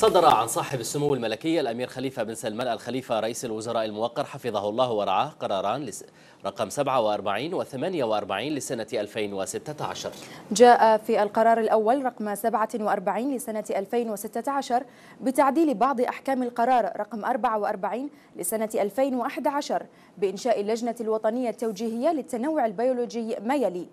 صدر عن صاحب السمو الملكي الأمير خليفة بن سلمان الخليفة رئيس الوزراء الموقر حفظه الله ورعاه قراران رقم 47 و 48 لسنة 2016 جاء في القرار الأول رقم 47 لسنة 2016 بتعديل بعض أحكام القرار رقم 44 لسنة 2011 بإنشاء اللجنة الوطنية التوجيهية للتنوع البيولوجي ما يلي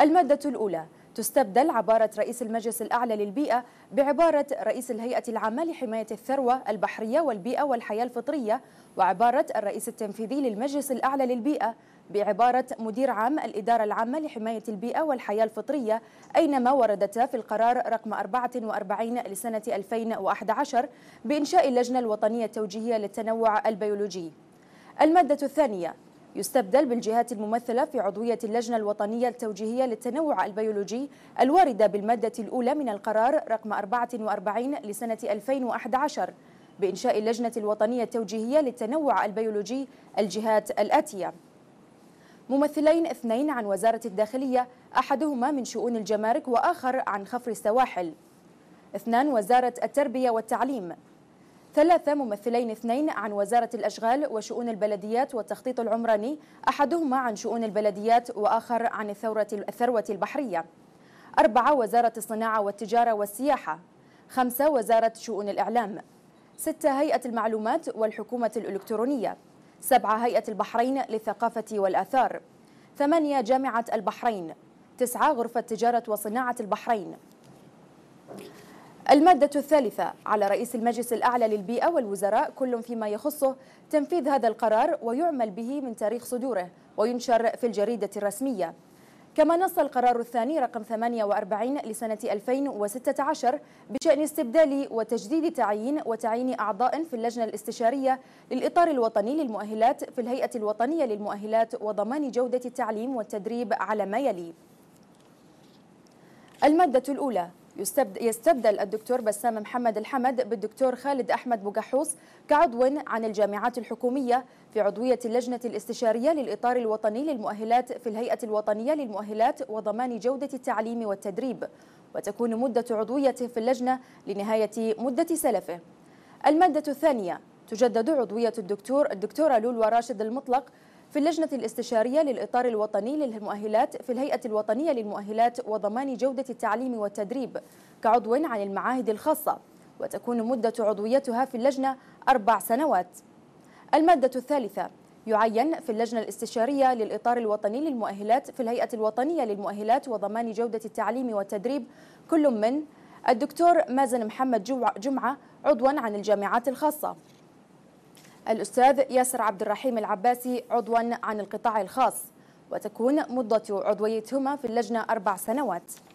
المادة الأولى تستبدل عبارة رئيس المجلس الأعلى للبيئة بعبارة رئيس الهيئة العامة لحماية الثروة البحرية والبيئة والحياة الفطرية وعبارة الرئيس التنفيذي للمجلس الأعلى للبيئة بعبارة مدير عام الإدارة العامة لحماية البيئة والحياة الفطرية أينما وردتا في القرار رقم 44 لسنة 2011 بإنشاء اللجنة الوطنية التوجيهية للتنوع البيولوجي المادة الثانية يستبدل بالجهات الممثلة في عضوية اللجنة الوطنية التوجيهية للتنوع البيولوجي الواردة بالمادة الأولى من القرار رقم 44 لسنة 2011 بإنشاء اللجنة الوطنية التوجيهية للتنوع البيولوجي الجهات الآتية ممثلين اثنين عن وزارة الداخلية أحدهما من شؤون الجمارك وآخر عن خفر السواحل اثنان وزارة التربية والتعليم ثلاثة ممثلين اثنين عن وزارة الأشغال وشؤون البلديات والتخطيط العمراني أحدهما عن شؤون البلديات وآخر عن الثورة الثروة البحرية أربعة وزارة الصناعة والتجارة والسياحة خمسة وزارة شؤون الإعلام ستة هيئة المعلومات والحكومة الإلكترونية سبعة هيئة البحرين للثقافة والآثار ثمانية جامعة البحرين تسعة غرفة تجارة وصناعة البحرين المادة الثالثة على رئيس المجلس الأعلى للبيئة والوزراء كل فيما يخصه تنفيذ هذا القرار ويعمل به من تاريخ صدوره وينشر في الجريدة الرسمية كما نص القرار الثاني رقم 48 لسنة 2016 بشأن استبدال وتجديد تعيين وتعيين أعضاء في اللجنة الاستشارية للإطار الوطني للمؤهلات في الهيئة الوطنية للمؤهلات وضمان جودة التعليم والتدريب على ما يلي المادة الأولى يستبدل الدكتور بسام محمد الحمد بالدكتور خالد أحمد بوجحوس كعضو عن الجامعات الحكومية في عضوية اللجنة الاستشارية للإطار الوطني للمؤهلات في الهيئة الوطنية للمؤهلات وضمان جودة التعليم والتدريب وتكون مدة عضويته في اللجنة لنهاية مدة سلفه المادة الثانية تجدد عضوية الدكتور الدكتورة لولو راشد المطلق في اللجنة الاستشارية للإطار الوطني للمؤهلات في الهيئة الوطنية للمؤهلات وضمان جودة التعليم والتدريب كعضو عن المعاهد الخاصة وتكون مدة عضويتها في اللجنة أربع سنوات المادة الثالثة يعين في اللجنة الاستشارية للإطار الوطني للمؤهلات في الهيئة الوطنية للمؤهلات وضمان جودة التعليم والتدريب كل من الدكتور مازن محمد جمعة عضوا عن الجامعات الخاصة الأستاذ ياسر عبد الرحيم العباسي عضوا عن القطاع الخاص وتكون مدة عضويتهما في اللجنة أربع سنوات